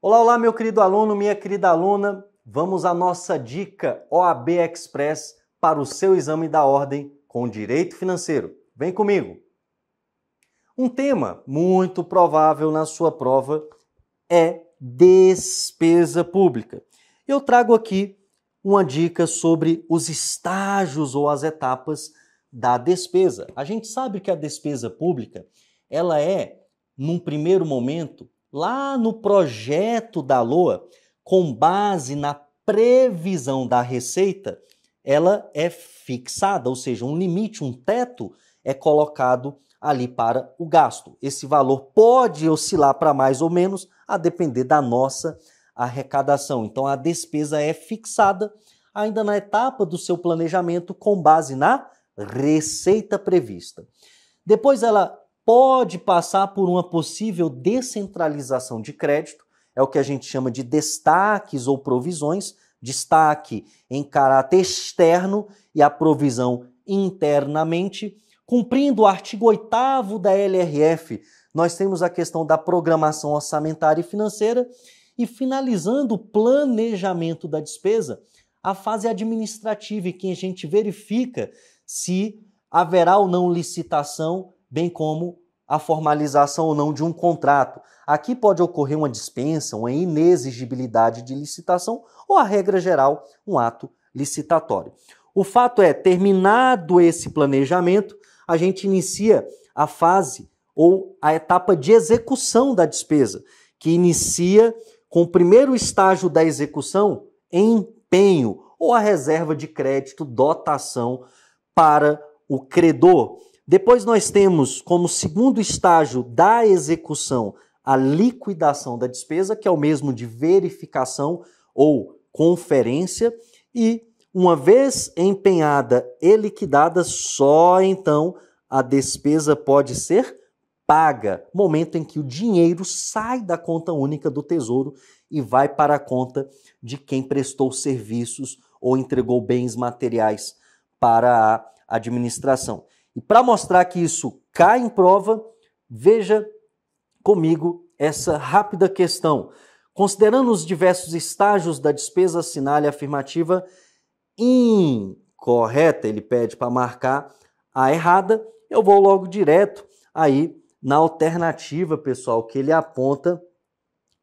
Olá, olá, meu querido aluno, minha querida aluna. Vamos à nossa dica OAB Express para o seu exame da ordem com direito financeiro. Vem comigo. Um tema muito provável na sua prova é despesa pública. Eu trago aqui uma dica sobre os estágios ou as etapas da despesa. A gente sabe que a despesa pública, ela é num primeiro momento lá no projeto da LOA, com base na previsão da receita, ela é fixada, ou seja, um limite, um teto é colocado ali para o gasto. Esse valor pode oscilar para mais ou menos, a depender da nossa arrecadação. Então a despesa é fixada ainda na etapa do seu planejamento com base na receita prevista. Depois ela pode passar por uma possível descentralização de crédito, é o que a gente chama de destaques ou provisões, destaque em caráter externo e a provisão internamente. Cumprindo o artigo 8 da LRF, nós temos a questão da programação orçamentária e financeira e finalizando o planejamento da despesa, a fase administrativa, em que a gente verifica se haverá ou não licitação bem como a formalização ou não de um contrato. Aqui pode ocorrer uma dispensa, uma inexigibilidade de licitação ou, a regra geral, um ato licitatório. O fato é, terminado esse planejamento, a gente inicia a fase ou a etapa de execução da despesa, que inicia com o primeiro estágio da execução, empenho ou a reserva de crédito, dotação para o credor. Depois nós temos como segundo estágio da execução a liquidação da despesa, que é o mesmo de verificação ou conferência, e uma vez empenhada e liquidada, só então a despesa pode ser paga, momento em que o dinheiro sai da conta única do tesouro e vai para a conta de quem prestou serviços ou entregou bens materiais para a administração. E para mostrar que isso cai em prova, veja comigo essa rápida questão. Considerando os diversos estágios da despesa, assinale a afirmativa incorreta. Ele pede para marcar a errada. Eu vou logo direto aí na alternativa, pessoal, que ele aponta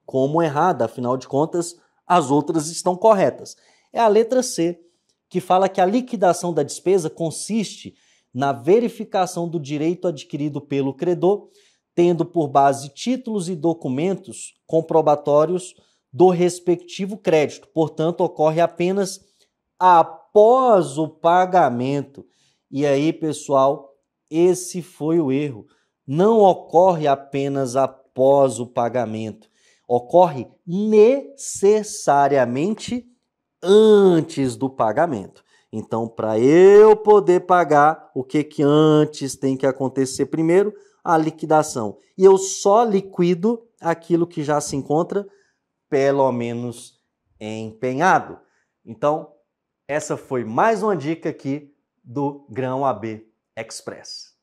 como errada. Afinal de contas, as outras estão corretas. É a letra C, que fala que a liquidação da despesa consiste na verificação do direito adquirido pelo credor, tendo por base títulos e documentos comprobatórios do respectivo crédito. Portanto, ocorre apenas após o pagamento. E aí, pessoal, esse foi o erro. Não ocorre apenas após o pagamento. Ocorre necessariamente antes do pagamento. Então, para eu poder pagar, o que, que antes tem que acontecer primeiro? A liquidação. E eu só liquido aquilo que já se encontra, pelo menos empenhado. Então, essa foi mais uma dica aqui do Grão AB Express.